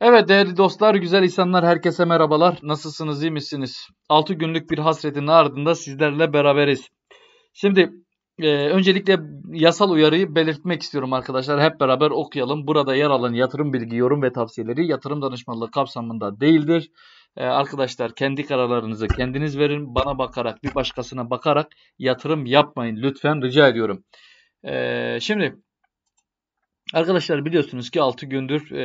Evet değerli dostlar, güzel insanlar, herkese merhabalar. Nasılsınız, iyi misiniz? 6 günlük bir hasretin ardında sizlerle beraberiz. Şimdi e, öncelikle yasal uyarıyı belirtmek istiyorum arkadaşlar. Hep beraber okuyalım. Burada yer alan yatırım bilgi, yorum ve tavsiyeleri yatırım danışmanlığı kapsamında değildir. E, arkadaşlar kendi kararlarınızı kendiniz verin. Bana bakarak, bir başkasına bakarak yatırım yapmayın. Lütfen rica ediyorum. E, şimdi Arkadaşlar biliyorsunuz ki 6 gündür e,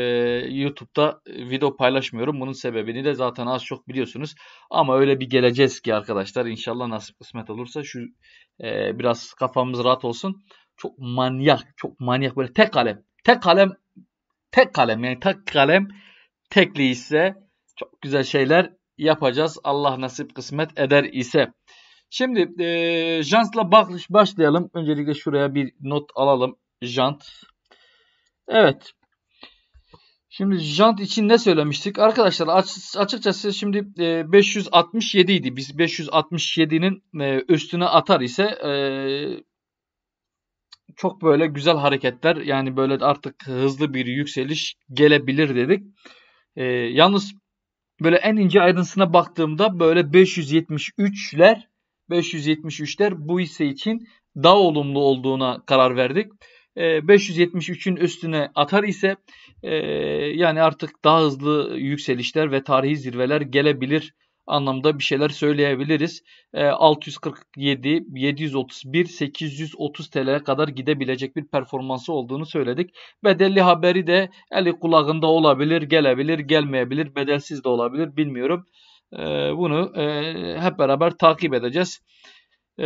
YouTube'da e, video paylaşmıyorum. Bunun sebebini de zaten az çok biliyorsunuz. Ama öyle bir geleceğiz ki arkadaşlar inşallah nasip kısmet olursa şu e, biraz kafamız rahat olsun. Çok manyak, çok manyak böyle tek kalem, tek kalem, tek kalem yani tek kalem tekli ise çok güzel şeyler yapacağız. Allah nasip kısmet eder ise. Şimdi e, jantla başlayalım. Öncelikle şuraya bir not alalım. Jant Evet. Şimdi jant için ne söylemiştik? Arkadaşlar açıkçası şimdi 567 e, idi. Biz 567'nin e, üstüne atar ise e, çok böyle güzel hareketler yani böyle artık hızlı bir yükseliş gelebilir dedik. Yalnız böyle en ince ayrıntısına baktığımda böyle 573'ler 573'ler bu ise için daha olumlu olduğuna karar verdik. 573'ün e, üstüne atar ise e, yani artık daha hızlı yükselişler ve tarihi zirveler gelebilir anlamda bir şeyler söyleyebiliriz. 647, 731, 830 TL'ye kadar gidebilecek bir performansı olduğunu söyledik. Bedelli haberi de eli kulağında olabilir, gelebilir, gelmeyebilir, bedelsiz de olabilir bilmiyorum. E, bunu hep beraber takip edeceğiz.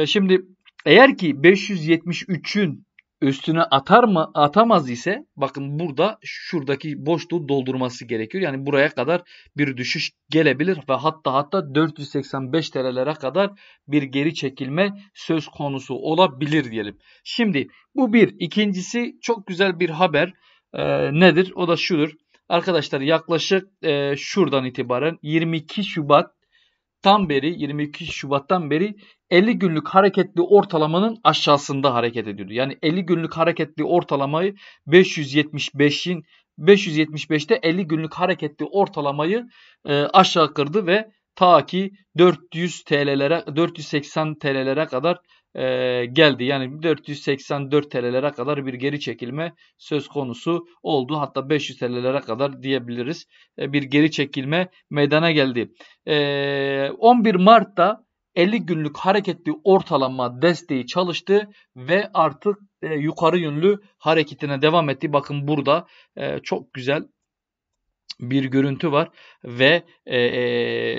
Şimdi eğer ki 573'ün üstüne atar mı atamaz ise bakın burada şuradaki boşluğu doldurması gerekiyor. Yani buraya kadar bir düşüş gelebilir ve hatta hatta 485 TL'lere kadar bir geri çekilme söz konusu olabilir diyelim. Şimdi bu bir. ikincisi çok güzel bir haber ee, nedir? O da şudur. Arkadaşlar yaklaşık e, şuradan itibaren 22 Şubat Şubat'tan beri 22 Şubat'tan beri 50 günlük hareketli ortalamanın aşağısında hareket ediyordu. Yani 50 günlük hareketli ortalamayı 575'in 575'te 50 günlük hareketli ortalamayı e, aşağı kırdı ve ta ki 400 TL'lere 480 TL'lere kadar e, geldi. Yani 484 TL'lere kadar bir geri çekilme söz konusu oldu. Hatta 500 TL'lere kadar diyebiliriz. E, bir geri çekilme meydana geldi. E, 11 Mart'ta 50 günlük hareketli ortalama desteği çalıştı ve artık e, yukarı yönlü hareketine devam etti. Bakın burada e, çok güzel bir görüntü var ve e,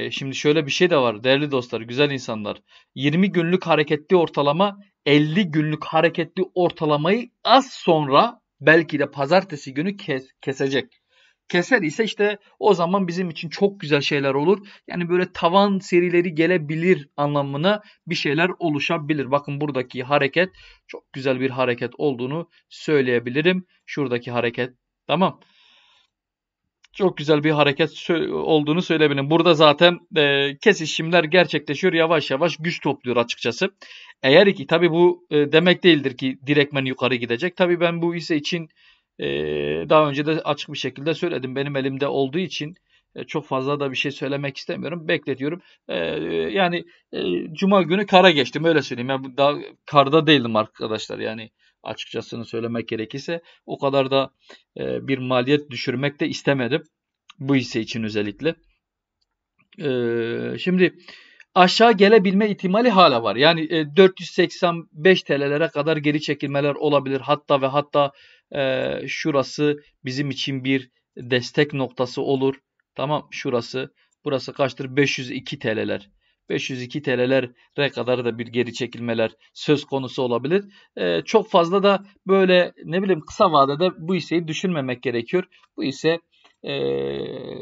e, şimdi şöyle bir şey de var değerli dostlar güzel insanlar 20 günlük hareketli ortalama 50 günlük hareketli ortalamayı az sonra belki de pazartesi günü kes, kesecek. Keser ise işte o zaman bizim için çok güzel şeyler olur. Yani böyle tavan serileri gelebilir anlamına bir şeyler oluşabilir. Bakın buradaki hareket çok güzel bir hareket olduğunu söyleyebilirim. Şuradaki hareket tamam çok güzel bir hareket olduğunu söyleyebilirim. Burada zaten e, kesişimler gerçekleşiyor. Yavaş yavaş güç topluyor açıkçası. Eğer ki tabii bu e, demek değildir ki direktmen yukarı gidecek. Tabii ben bu ise için e, daha önce de açık bir şekilde söyledim. Benim elimde olduğu için e, çok fazla da bir şey söylemek istemiyorum. Bekletiyorum. E, yani e, cuma günü kara geçtim öyle söyleyeyim. Yani daha karda değildim arkadaşlar. Yani açıkçasını söylemek gerekirse o kadar da e, bir maliyet düşürmek de istemedim. Bu hisse için özellikle. E, şimdi aşağı gelebilme ihtimali hala var. Yani 485 e, TL'lere kadar geri çekilmeler olabilir. Hatta ve hatta şurası bizim için bir destek noktası olur. Tamam şurası. Burası kaçtır? 502 TL'ler. 502 TL'lere kadar da bir geri çekilmeler söz konusu olabilir. E, çok fazla da böyle ne bileyim kısa vadede bu hisseyi düşünmemek gerekiyor. Bu ise e, ee,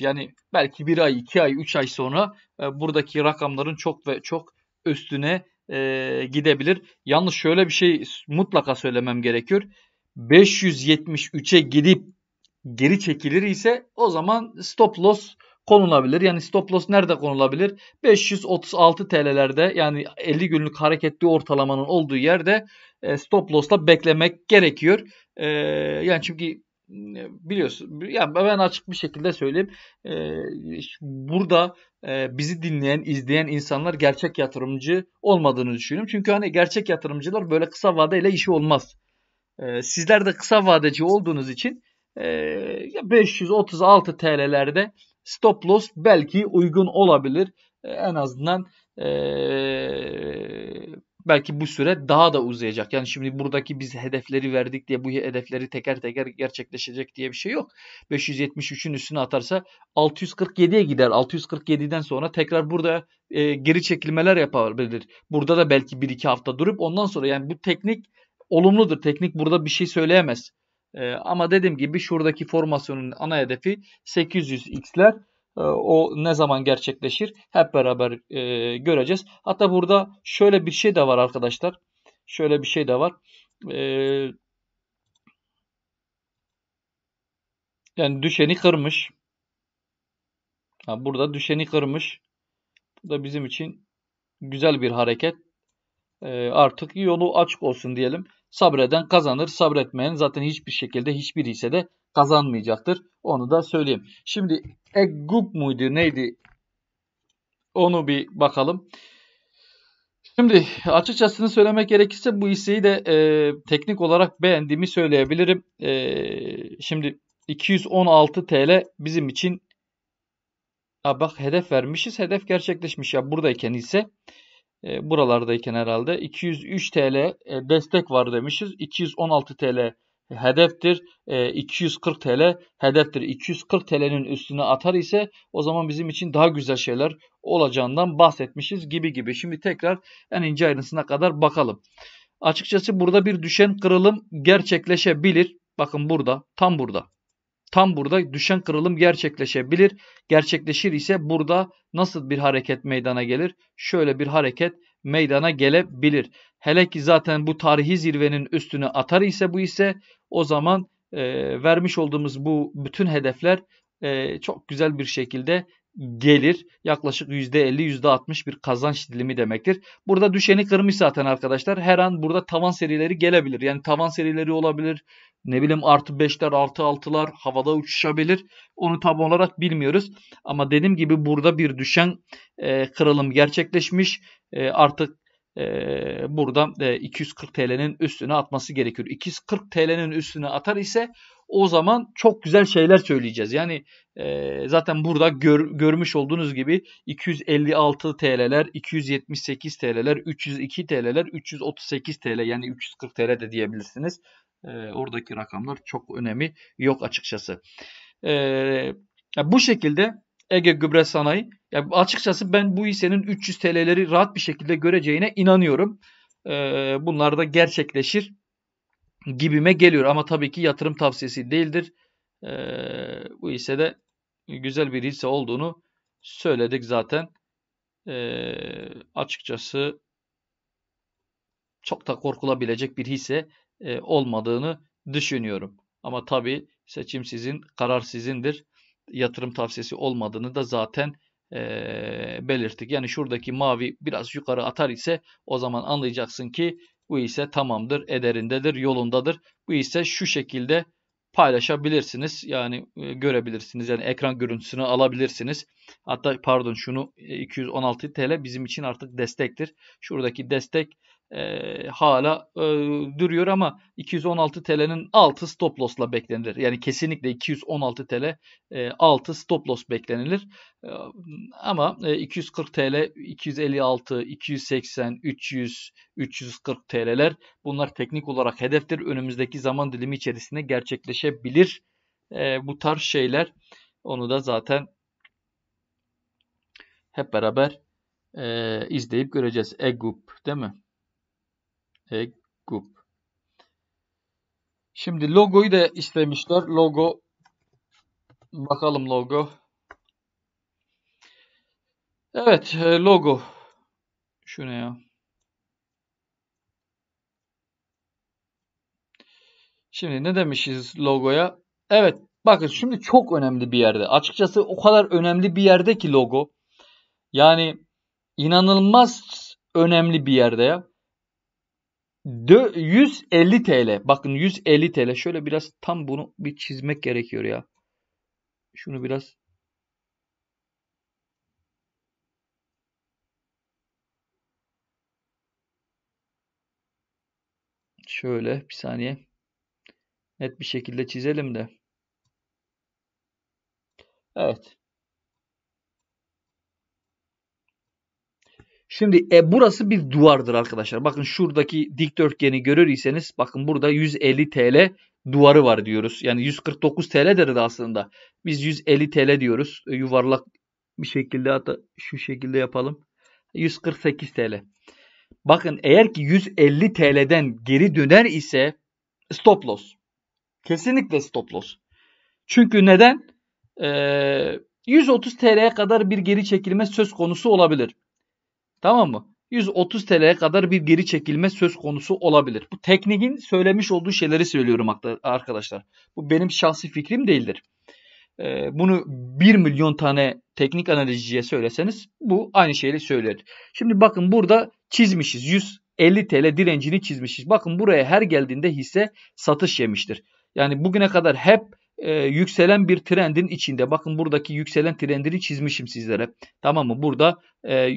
yani belki bir ay, iki ay, üç ay sonra e, buradaki rakamların çok ve çok üstüne e, gidebilir. Yalnız şöyle bir şey mutlaka söylemem gerekiyor. 573'e gidip geri çekilir ise o zaman stop loss konulabilir. Yani stop loss nerede konulabilir? 536 TL'lerde yani 50 günlük hareketli ortalamanın olduğu yerde e, stop loss'la beklemek gerekiyor. E, yani çünkü e, biliyorsun yani ben açık bir şekilde söyleyeyim burada bizi dinleyen izleyen insanlar gerçek yatırımcı olmadığını düşünüyorum çünkü hani gerçek yatırımcılar böyle kısa vadeyle işi olmaz sizler de kısa vadeci olduğunuz için 536 TL'lerde stop loss belki uygun olabilir. E, en azından e, belki bu süre daha da uzayacak. Yani şimdi buradaki biz hedefleri verdik diye bu hedefleri teker teker gerçekleşecek diye bir şey yok. 573'ün üstüne atarsa 647'ye gider. 647'den sonra tekrar burada e, geri çekilmeler yapabilir. Burada da belki 1-2 hafta durup ondan sonra yani bu teknik olumludur. Teknik burada bir şey söyleyemez. E, ama dediğim gibi şuradaki formasyonun ana hedefi 800x'ler. E, ee, o ne zaman gerçekleşir hep beraber e, göreceğiz. Hatta burada şöyle bir şey de var arkadaşlar. Şöyle bir şey de var. E, yani düşeni kırmış. burada düşeni kırmış. Bu da bizim için güzel bir hareket. artık yolu açık olsun diyelim. Sabreden kazanır. Sabretmeyen zaten hiçbir şekilde hiçbir ise de kazanmayacaktır. Onu da söyleyeyim. Şimdi Eggub muydu neydi? Onu bir bakalım. Şimdi açıkçası söylemek gerekirse bu hisseyi de e, teknik olarak beğendiğimi söyleyebilirim. E, şimdi 216 TL bizim için ha bak hedef vermişiz. Hedef gerçekleşmiş ya buradayken ise e, buralardayken herhalde 203 TL e, destek var demişiz. 216 TL hedeftir. E, 240 TL hedeftir. 240 TL'nin üstüne atar ise o zaman bizim için daha güzel şeyler olacağından bahsetmişiz gibi gibi. Şimdi tekrar en ince ayrıntısına kadar bakalım. Açıkçası burada bir düşen kırılım gerçekleşebilir. Bakın burada, tam burada tam burada düşen kırılım gerçekleşebilir. Gerçekleşir ise burada nasıl bir hareket meydana gelir? Şöyle bir hareket meydana gelebilir. Hele ki zaten bu tarihi zirvenin üstüne atar ise bu ise o zaman e, vermiş olduğumuz bu bütün hedefler e, çok güzel bir şekilde gelir yaklaşık %50-%60 bir kazanç dilimi demektir. Burada düşeni kırmış zaten arkadaşlar. Her an burada tavan serileri gelebilir. Yani tavan serileri olabilir. Ne bileyim artı 5'ler artı 6'lar havada uçuşabilir. Onu tam olarak bilmiyoruz. Ama dediğim gibi burada bir düşen e, kırılım gerçekleşmiş. E, artık e, burada e, 240 TL'nin üstüne atması gerekiyor. 240 TL'nin üstüne atar ise o zaman çok güzel şeyler söyleyeceğiz. Yani e, zaten burada gör, görmüş olduğunuz gibi 256 TL'ler, 278 TL'ler, 302 TL'ler, 338 TL yani 340 TL de diyebilirsiniz. E, oradaki rakamlar çok önemi yok açıkçası. E, ya bu şekilde Ege Gübre Sanayi ya açıkçası ben bu hissenin 300 TL'leri rahat bir şekilde göreceğine inanıyorum. E, bunlar da gerçekleşir gibime geliyor. Ama tabii ki yatırım tavsiyesi değildir. E, bu ise de güzel bir hisse olduğunu söyledik zaten. E, açıkçası çok da korkulabilecek bir hisse e, olmadığını düşünüyorum. Ama tabii seçim sizin, karar sizindir. Yatırım tavsiyesi olmadığını da zaten e, belirttik. Yani şuradaki mavi biraz yukarı atar ise o zaman anlayacaksın ki bu ise tamamdır, ederindedir, yolundadır. Bu ise şu şekilde paylaşabilirsiniz. Yani e, görebilirsiniz. Yani ekran görüntüsünü alabilirsiniz. Hatta pardon şunu 216 e, TL bizim için artık destektir. Şuradaki destek e, hala e, duruyor ama 216 TL'nin altı stop loss'la beklenir. Yani kesinlikle 216 TL e, altı stop loss beklenilir. E, ama e, 240 TL, 256, 280, 300, 340 TL'ler bunlar teknik olarak hedeftir. Önümüzdeki zaman dilimi içerisinde gerçekleşebilir e, bu tarz şeyler. Onu da zaten hep beraber e, izleyip göreceğiz. Egup, değil mi? Eggup. Şimdi logoyu da istemişler. Logo bakalım logo. Evet e, logo. Şu ne ya? Şimdi ne demişiz logoya? Evet bakın şimdi çok önemli bir yerde. Açıkçası o kadar önemli bir yerde ki logo. Yani inanılmaz önemli bir yerde ya. 150 TL. Bakın 150 TL. Şöyle biraz tam bunu bir çizmek gerekiyor ya. Şunu biraz Şöyle bir saniye. Net bir şekilde çizelim de. Evet. Şimdi e, burası bir duvardır arkadaşlar. Bakın şuradaki dikdörtgeni görürseniz bakın burada 150 TL duvarı var diyoruz. Yani 149 TL derdi aslında. Biz 150 TL diyoruz. E, yuvarlak bir şekilde hatta şu şekilde yapalım. 148 TL. Bakın eğer ki 150 TL'den geri döner ise stop loss. Kesinlikle stop loss. Çünkü neden? Ee, 130 TL'ye kadar bir geri çekilme söz konusu olabilir. Tamam mı? 130 TL'ye kadar bir geri çekilme söz konusu olabilir. Bu teknikin söylemiş olduğu şeyleri söylüyorum arkadaşlar. Bu benim şahsi fikrim değildir. Ee, bunu 1 milyon tane teknik analizciye söyleseniz bu aynı şeyi söyler. Şimdi bakın burada çizmişiz. 150 TL direncini çizmişiz. Bakın buraya her geldiğinde hisse satış yemiştir. Yani bugüne kadar hep e, yükselen bir trendin içinde. Bakın buradaki yükselen trendini çizmişim sizlere. Tamam mı? Burada e,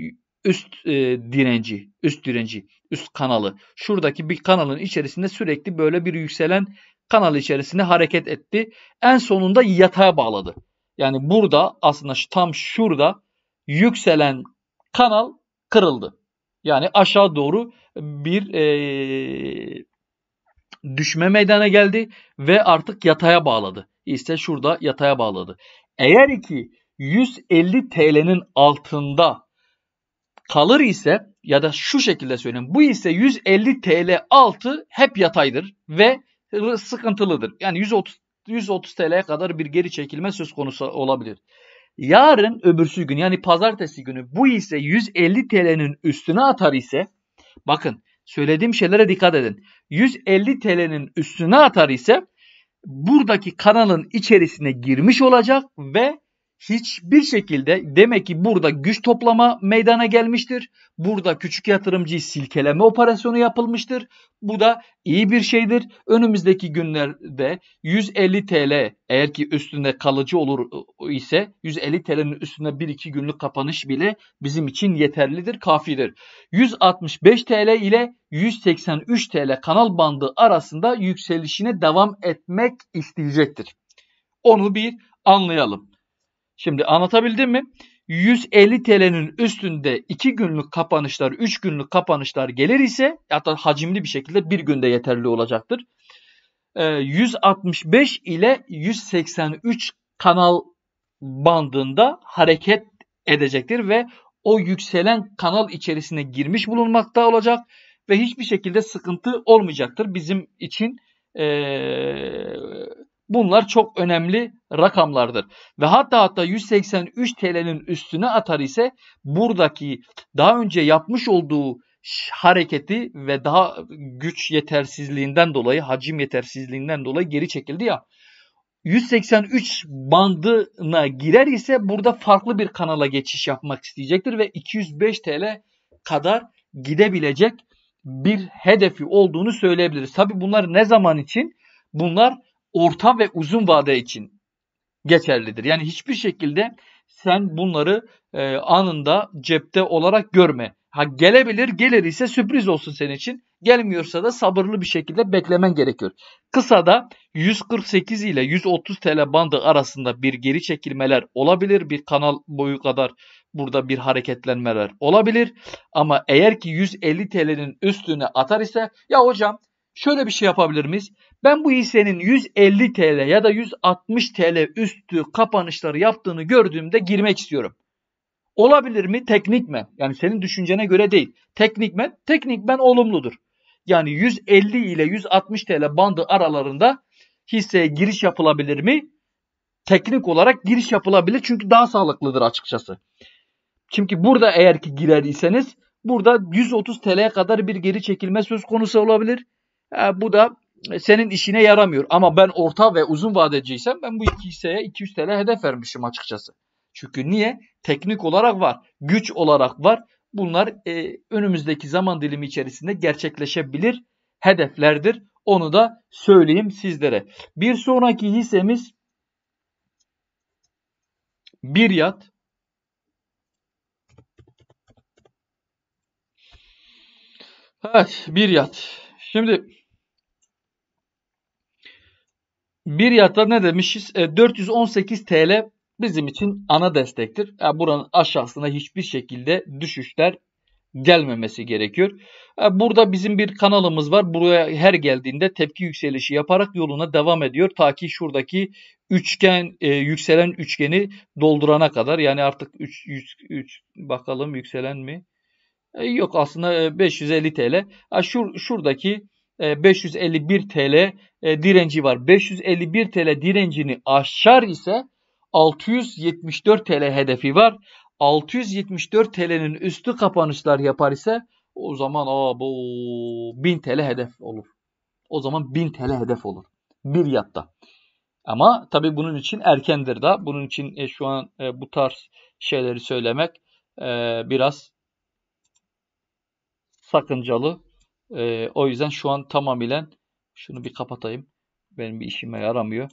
üst e, direnci, üst direnci, üst kanalı. Şuradaki bir kanalın içerisinde sürekli böyle bir yükselen kanal içerisinde hareket etti. En sonunda yatağa bağladı. Yani burada aslında tam şurada yükselen kanal kırıldı. Yani aşağı doğru bir e, düşme meydana geldi ve artık yataya bağladı. İşte şurada yataya bağladı. Eğer ki 150 TL'nin altında kalır ise ya da şu şekilde söyleyeyim. Bu ise 150 TL altı hep yataydır ve sıkıntılıdır. Yani 130 130 TL'ye kadar bir geri çekilme söz konusu olabilir. Yarın öbürsü gün yani pazartesi günü bu ise 150 TL'nin üstüne atar ise bakın söylediğim şeylere dikkat edin. 150 TL'nin üstüne atar ise buradaki kanalın içerisine girmiş olacak ve hiçbir şekilde demek ki burada güç toplama meydana gelmiştir. Burada küçük yatırımcıyı silkeleme operasyonu yapılmıştır. Bu da iyi bir şeydir. Önümüzdeki günlerde 150 TL eğer ki üstünde kalıcı olur e, ise 150 TL'nin üstünde 1-2 günlük kapanış bile bizim için yeterlidir, kafidir. 165 TL ile 183 TL kanal bandı arasında yükselişine devam etmek isteyecektir. Onu bir anlayalım. Şimdi anlatabildim mi? 150 TL'nin üstünde 2 günlük kapanışlar, 3 günlük kapanışlar gelir ise hatta hacimli bir şekilde bir günde yeterli olacaktır. 165 ee, ile 183 kanal bandında hareket edecektir ve o yükselen kanal içerisine girmiş bulunmakta olacak ve hiçbir şekilde sıkıntı olmayacaktır bizim için. Ee, Bunlar çok önemli rakamlardır. Ve hatta hatta 183 TL'nin üstüne atar ise buradaki daha önce yapmış olduğu hareketi ve daha güç yetersizliğinden dolayı, hacim yetersizliğinden dolayı geri çekildi ya. 183 bandına girer ise burada farklı bir kanala geçiş yapmak isteyecektir ve 205 TL kadar gidebilecek bir hedefi olduğunu söyleyebiliriz. Tabi bunlar ne zaman için? Bunlar orta ve uzun vade için geçerlidir. Yani hiçbir şekilde sen bunları e, anında cepte olarak görme. Ha gelebilir, gelir ise sürpriz olsun senin için. Gelmiyorsa da sabırlı bir şekilde beklemen gerekiyor. Kısada 148 ile 130 TL bandı arasında bir geri çekilmeler olabilir. Bir kanal boyu kadar burada bir hareketlenmeler olabilir. Ama eğer ki 150 TL'nin üstüne atar ise ya hocam şöyle bir şey yapabilir miyiz? Ben bu hissenin 150 TL ya da 160 TL üstü kapanışları yaptığını gördüğümde girmek istiyorum. Olabilir mi? Teknik mi? Yani senin düşüncene göre değil. Teknik mi? Teknik ben olumludur. Yani 150 ile 160 TL bandı aralarında hisseye giriş yapılabilir mi? Teknik olarak giriş yapılabilir çünkü daha sağlıklıdır açıkçası. Çünkü burada eğer ki girer iseniz burada 130 TL'ye kadar bir geri çekilme söz konusu olabilir. E, bu da senin işine yaramıyor. Ama ben orta ve uzun vadeciysem ben bu iki hisseye 200 TL hedef vermişim açıkçası. Çünkü niye? Teknik olarak var, güç olarak var. Bunlar e, önümüzdeki zaman dilimi içerisinde gerçekleşebilir hedeflerdir. Onu da söyleyeyim sizlere. Bir sonraki hissemiz bir yat. Evet, bir yat. Şimdi Bir yatta ne demişiz? E, 418 TL bizim için ana destektir. Yani e, buranın aşağısına hiçbir şekilde düşüşler gelmemesi gerekiyor. E, burada bizim bir kanalımız var. Buraya her geldiğinde tepki yükselişi yaparak yoluna devam ediyor. Ta ki şuradaki üçgen e, yükselen üçgeni doldurana kadar. Yani artık 3 3 bakalım yükselen mi? E, yok aslında 550 TL. Ha, şur, şuradaki 551 e, TL e, direnci var. 551 TL direncini aşar ise 674 TL hedefi var. 674 TL'nin üstü kapanışlar yapar ise o zaman aa bu 1000 TL hedef olur. O zaman 1000 TL hedef olur. Bir yatta. Ama tabii bunun için erkendir da. Bunun için e, şu an e, bu tarz şeyleri söylemek e, biraz sakıncalı e, o yüzden şu an tamamıyla şunu bir kapatayım. Benim bir işime yaramıyor.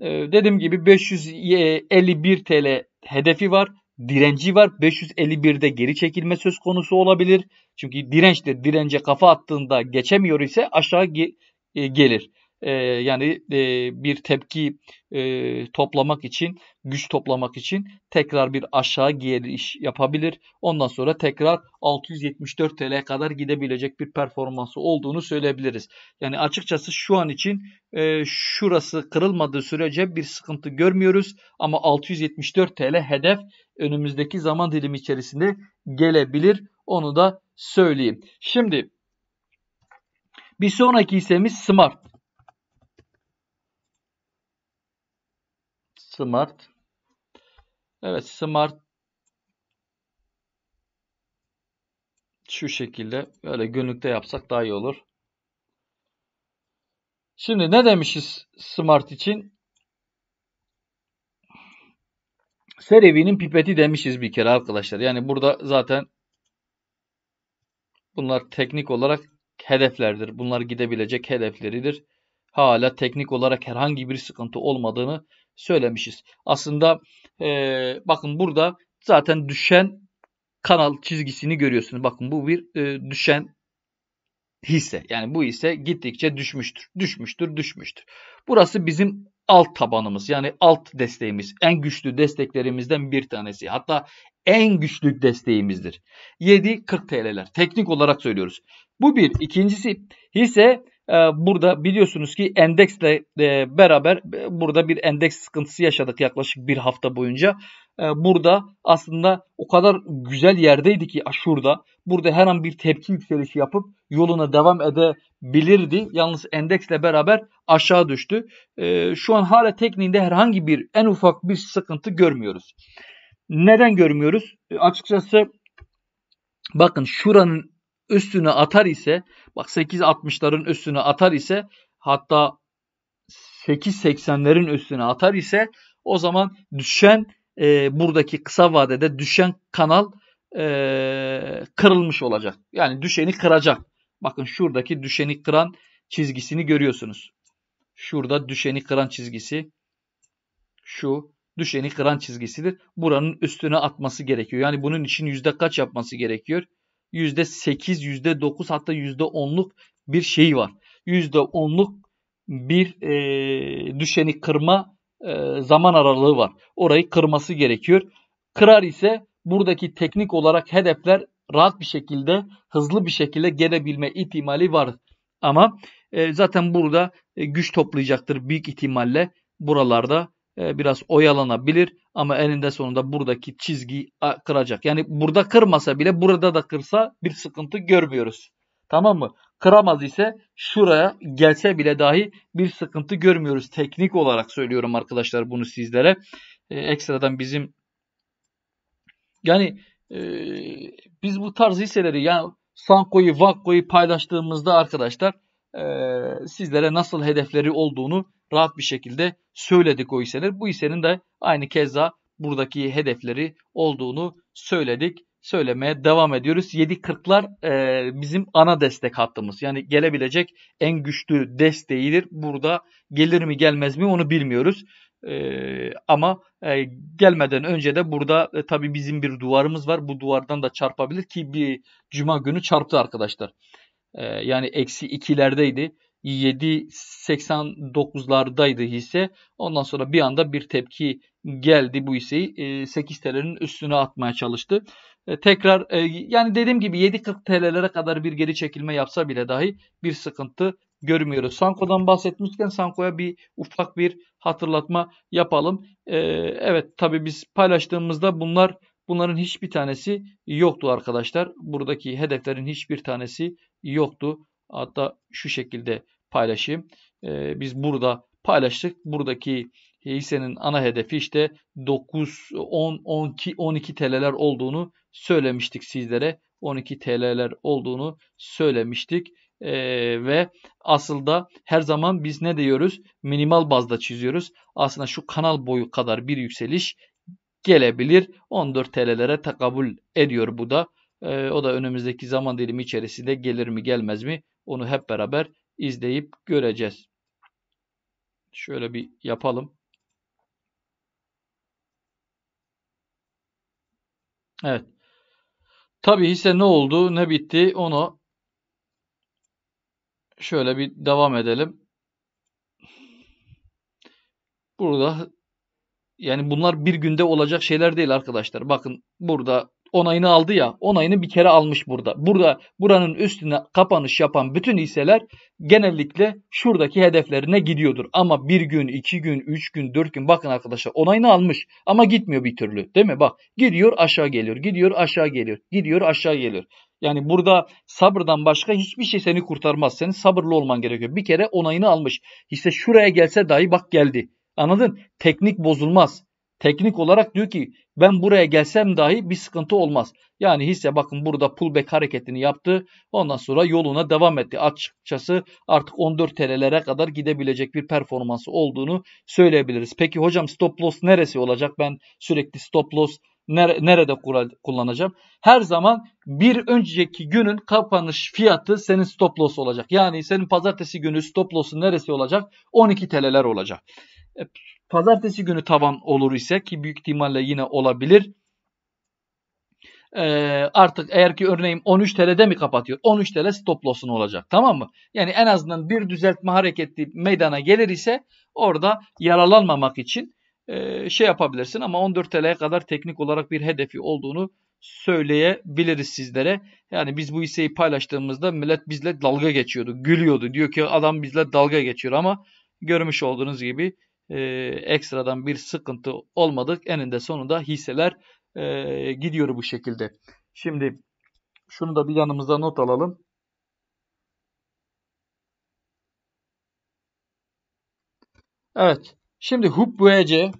E, dediğim gibi 551 TL hedefi var. Direnci var. 551'de geri çekilme söz konusu olabilir. Çünkü dirençte dirence kafa attığında geçemiyor ise aşağı ge- e, gelir e, yani e, bir tepki e, toplamak için, güç toplamak için tekrar bir aşağı geliş yapabilir. Ondan sonra tekrar 674 TL kadar gidebilecek bir performansı olduğunu söyleyebiliriz. Yani açıkçası şu an için e, şurası kırılmadığı sürece bir sıkıntı görmüyoruz. Ama 674 TL hedef önümüzdeki zaman dilimi içerisinde gelebilir. Onu da söyleyeyim. Şimdi bir sonraki hissemiz Smart. Smart. Evet Smart şu şekilde böyle günlükte yapsak daha iyi olur. Şimdi ne demişiz Smart için? Serevinin pipeti demişiz bir kere arkadaşlar. Yani burada zaten bunlar teknik olarak hedeflerdir. Bunlar gidebilecek hedefleridir. Hala teknik olarak herhangi bir sıkıntı olmadığını söylemişiz. Aslında e, bakın burada zaten düşen kanal çizgisini görüyorsunuz. Bakın bu bir e, düşen hisse. Yani bu hisse gittikçe düşmüştür. Düşmüştür, düşmüştür. Burası bizim alt tabanımız yani alt desteğimiz. En güçlü desteklerimizden bir tanesi. Hatta en güçlü desteğimizdir. 7.40 TL'ler. Teknik olarak söylüyoruz. Bu bir. İkincisi hisse ee, burada biliyorsunuz ki endeksle e, beraber e, burada bir endeks sıkıntısı yaşadık yaklaşık bir hafta boyunca. Ee, burada aslında o kadar güzel yerdeydi ki şurada. Burada her an bir tepki yükselişi yapıp yoluna devam edebilirdi. Yalnız endeksle beraber aşağı düştü. Ee, şu an hala tekniğinde herhangi bir en ufak bir sıkıntı görmüyoruz. Neden görmüyoruz? Açıkçası bakın şuranın üstüne atar ise bak 8.60'ların üstüne atar ise hatta 8.80'lerin üstüne atar ise o zaman düşen e, buradaki kısa vadede düşen kanal e, kırılmış olacak. Yani düşeni kıracak. Bakın şuradaki düşeni kıran çizgisini görüyorsunuz. Şurada düşeni kıran çizgisi şu düşeni kıran çizgisidir. Buranın üstüne atması gerekiyor. Yani bunun için yüzde kaç yapması gerekiyor? %8, %9 hatta %10'luk bir şeyi var. %10'luk bir e, düşeni kırma e, zaman aralığı var. Orayı kırması gerekiyor. Kırar ise buradaki teknik olarak hedefler rahat bir şekilde, hızlı bir şekilde gelebilme ihtimali var. Ama e, zaten burada e, güç toplayacaktır büyük ihtimalle. Buralarda e, biraz oyalanabilir. Ama elinde sonunda buradaki çizgiyi kıracak. Yani burada kırmasa bile burada da kırsa bir sıkıntı görmüyoruz. Tamam mı? Kıramaz ise şuraya gelse bile dahi bir sıkıntı görmüyoruz. Teknik olarak söylüyorum arkadaşlar bunu sizlere. Ee, ekstradan bizim yani e, biz bu tarz hisseleri yani Sanko'yu, Vakko'yu paylaştığımızda arkadaşlar ee, sizlere nasıl hedefleri olduğunu rahat bir şekilde söyledik o hisseler. Bu hissenin de aynı keza buradaki hedefleri olduğunu söyledik. Söylemeye devam ediyoruz. 7.40'lar e, bizim ana destek hattımız. Yani gelebilecek en güçlü desteğidir. Burada gelir mi gelmez mi onu bilmiyoruz. E, ama e, gelmeden önce de burada tabii bizim bir duvarımız var. Bu duvardan da çarpabilir ki bir cuma günü çarptı arkadaşlar. Ee, yani eksi 2'lerdeydi. 7.89'lardaydı hisse. Ondan sonra bir anda bir tepki geldi bu hisseyi 8 ee, TL'nin üstüne atmaya çalıştı. Ee, tekrar e, yani dediğim gibi 7.40 TL'lere kadar bir geri çekilme yapsa bile dahi bir sıkıntı görmüyoruz. Sanko'dan bahsetmişken Sanko'ya bir ufak bir hatırlatma yapalım. Evet tabi biz paylaştığımızda bunlar Bunların hiçbir tanesi yoktu arkadaşlar. Buradaki hedeflerin hiçbir tanesi yoktu. Hatta şu şekilde paylaşayım. Ee, biz burada paylaştık. Buradaki hissenin ana hedefi işte 9, 10, 12, 12 TL'ler olduğunu söylemiştik sizlere. 12 TL'ler olduğunu söylemiştik. Ee, ve aslında her zaman biz ne diyoruz? Minimal bazda çiziyoruz. Aslında şu kanal boyu kadar bir yükseliş gelebilir. 14 TL'lere takabül ediyor bu da. E, o da önümüzdeki zaman dilimi içerisinde gelir mi gelmez mi onu hep beraber izleyip göreceğiz. Şöyle bir yapalım. Evet. Tabi hisse ne oldu ne bitti onu şöyle bir devam edelim. Burada yani bunlar bir günde olacak şeyler değil arkadaşlar. Bakın burada onayını aldı ya. Onayını bir kere almış burada. Burada buranın üstüne kapanış yapan bütün hisseler genellikle şuradaki hedeflerine gidiyordur. Ama bir gün, iki gün, üç gün, dört gün bakın arkadaşlar onayını almış ama gitmiyor bir türlü. Değil mi? Bak gidiyor aşağı geliyor, gidiyor aşağı geliyor, gidiyor aşağı geliyor. Yani burada sabırdan başka hiçbir şey seni kurtarmaz. Senin sabırlı olman gerekiyor. Bir kere onayını almış. Hisse şuraya gelse dahi bak geldi. Anladın? Teknik bozulmaz. Teknik olarak diyor ki ben buraya gelsem dahi bir sıkıntı olmaz. Yani hisse bakın burada pullback hareketini yaptı. Ondan sonra yoluna devam etti. Açıkçası artık 14 TL'lere kadar gidebilecek bir performansı olduğunu söyleyebiliriz. Peki hocam stop loss neresi olacak? Ben sürekli stop loss nerede kullanacağım? Her zaman bir önceki günün kapanış fiyatı senin stop loss olacak. Yani senin pazartesi günü stop loss'un neresi olacak? 12 TL'ler olacak. E, pazartesi günü tavan olur ise ki büyük ihtimalle yine olabilir. Ee, artık eğer ki örneğin 13 TL'de mi kapatıyor? 13 TL stop loss'un olacak tamam mı? Yani en azından bir düzeltme hareketi meydana gelir ise orada yaralanmamak için e, şey yapabilirsin ama 14 TL'ye kadar teknik olarak bir hedefi olduğunu söyleyebiliriz sizlere. Yani biz bu hisseyi paylaştığımızda millet bizle dalga geçiyordu, gülüyordu. Diyor ki adam bizle dalga geçiyor ama görmüş olduğunuz gibi e, ekstradan bir sıkıntı olmadık. Eninde sonunda hisseler e, gidiyor bu şekilde. Şimdi şunu da bir yanımıza not alalım. Evet. Şimdi HUBVC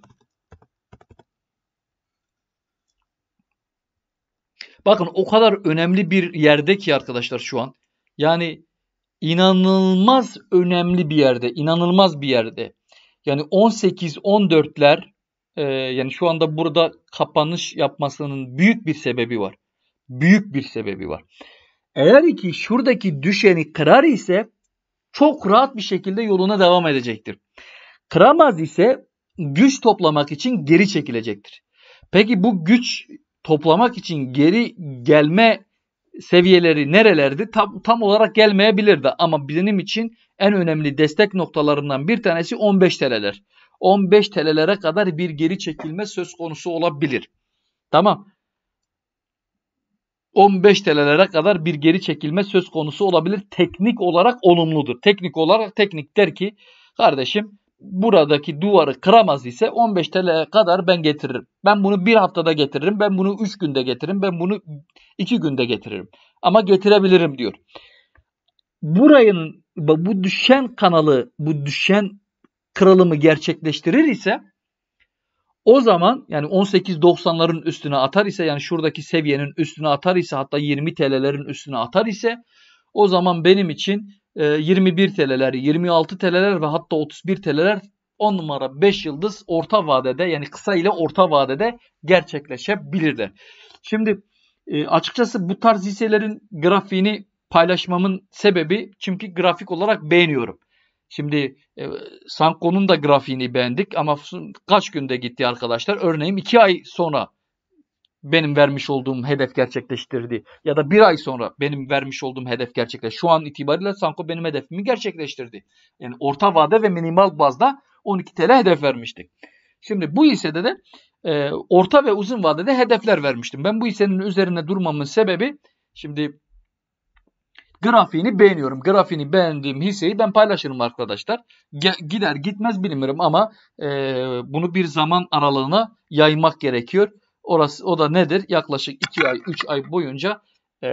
Bakın o kadar önemli bir yerde ki arkadaşlar şu an. Yani inanılmaz önemli bir yerde, inanılmaz bir yerde. Yani 18-14'ler e, yani şu anda burada kapanış yapmasının büyük bir sebebi var. Büyük bir sebebi var. Eğer ki şuradaki düşeni kırar ise çok rahat bir şekilde yoluna devam edecektir. Kıramaz ise güç toplamak için geri çekilecektir. Peki bu güç toplamak için geri gelme seviyeleri nerelerdi tam, tam olarak gelmeyebilirdi. Ama benim için en önemli destek noktalarından bir tanesi 15 TL'ler. 15 TL'lere kadar bir geri çekilme söz konusu olabilir. Tamam. 15 TL'lere kadar bir geri çekilme söz konusu olabilir. Teknik olarak olumludur. Teknik olarak teknik der ki kardeşim buradaki duvarı kıramaz ise 15 TL kadar ben getiririm. Ben bunu bir haftada getiririm. Ben bunu 3 günde getiririm. Ben bunu 2 günde getiririm. Ama getirebilirim diyor. Burayın bu düşen kanalı, bu düşen kırılımı gerçekleştirir ise o zaman yani 18.90'ların üstüne atar ise yani şuradaki seviyenin üstüne atar ise hatta 20 TL'lerin üstüne atar ise o zaman benim için 21 TL'ler, 26 TL'ler ve hatta 31 TL'ler 10 numara 5 yıldız orta vadede yani kısa ile orta vadede gerçekleşebilirler. Şimdi e, açıkçası bu tarz hisselerin grafiğini paylaşmamın sebebi çünkü grafik olarak beğeniyorum. Şimdi e, Sanko'nun da grafiğini beğendik ama kaç günde gitti arkadaşlar? Örneğin 2 ay sonra benim vermiş olduğum hedef gerçekleştirdi ya da bir ay sonra benim vermiş olduğum hedef gerçekleşti. Şu an itibariyle Sanko benim hedefimi gerçekleştirdi. Yani orta vade ve minimal bazda 12 TL hedef vermiştik. Şimdi bu hissede de e, orta ve uzun vadede hedefler vermiştim. Ben bu hissenin üzerine durmamın sebebi şimdi grafiğini beğeniyorum. Grafiğini beğendiğim hisseyi ben paylaşırım arkadaşlar. Ge- gider gitmez bilmiyorum ama e, bunu bir zaman aralığına yaymak gerekiyor. Orası, o da nedir? Yaklaşık 2 ay 3 ay boyunca e,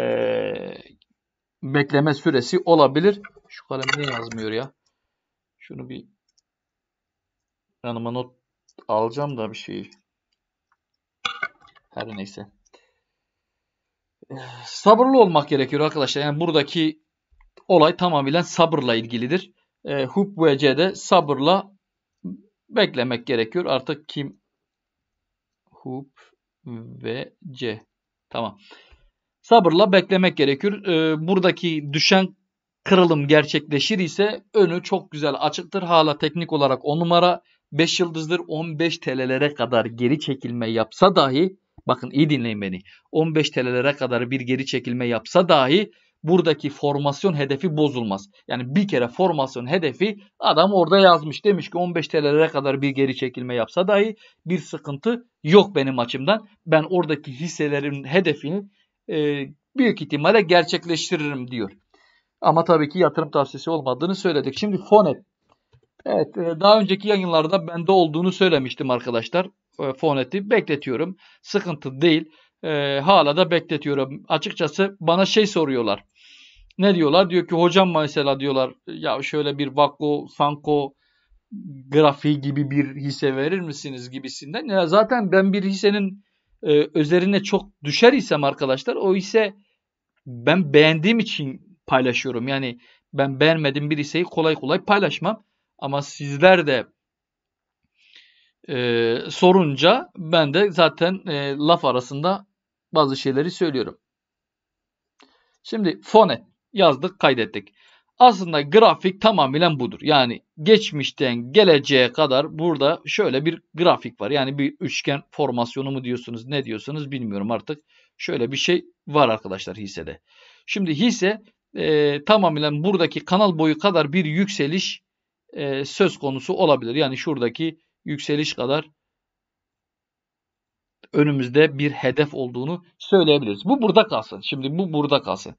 bekleme süresi olabilir. Şu kalem ne yazmıyor ya? Şunu bir yanıma not alacağım da bir şey. Her neyse. Sabırlı olmak gerekiyor arkadaşlar. Yani buradaki olay tamamen sabırla ilgilidir. E, Hubvece'de sabırla beklemek gerekiyor. Artık kim Hub ve C. Tamam. Sabırla beklemek gerekir. E, buradaki düşen kırılım gerçekleşir ise önü çok güzel açıktır. Hala teknik olarak 10 numara 5 yıldızdır 15 TL'lere kadar geri çekilme yapsa dahi bakın iyi dinleyin beni 15 TL'lere kadar bir geri çekilme yapsa dahi buradaki formasyon hedefi bozulmaz. Yani bir kere formasyon hedefi adam orada yazmış. Demiş ki 15 TL'lere kadar bir geri çekilme yapsa dahi bir sıkıntı yok benim açımdan. Ben oradaki hisselerin hedefini e, büyük ihtimalle gerçekleştiririm diyor. Ama tabii ki yatırım tavsiyesi olmadığını söyledik. Şimdi Fonet. Evet e, daha önceki yayınlarda bende olduğunu söylemiştim arkadaşlar. E, Fonet'i bekletiyorum. Sıkıntı değil. E, hala da bekletiyorum. Açıkçası bana şey soruyorlar. Ne diyorlar? Diyor ki hocam mesela diyorlar ya şöyle bir Vakko, Sanko grafiği gibi bir hisse verir misiniz gibisinden. Ya zaten ben bir hissenin e, üzerine çok düşer isem arkadaşlar o hisse ben beğendiğim için paylaşıyorum. Yani ben beğenmedim bir hisseyi kolay kolay paylaşmam. Ama sizler de e, sorunca ben de zaten e, laf arasında bazı şeyleri söylüyorum. Şimdi Fonet yazdık kaydettik. Aslında grafik tamamıyla budur. Yani geçmişten geleceğe kadar burada şöyle bir grafik var. Yani bir üçgen formasyonu mu diyorsunuz ne diyorsunuz bilmiyorum artık. Şöyle bir şey var arkadaşlar hissede. Şimdi hisse e, tamamen buradaki kanal boyu kadar bir yükseliş e, söz konusu olabilir. Yani şuradaki yükseliş kadar önümüzde bir hedef olduğunu söyleyebiliriz. Bu burada kalsın. Şimdi bu burada kalsın.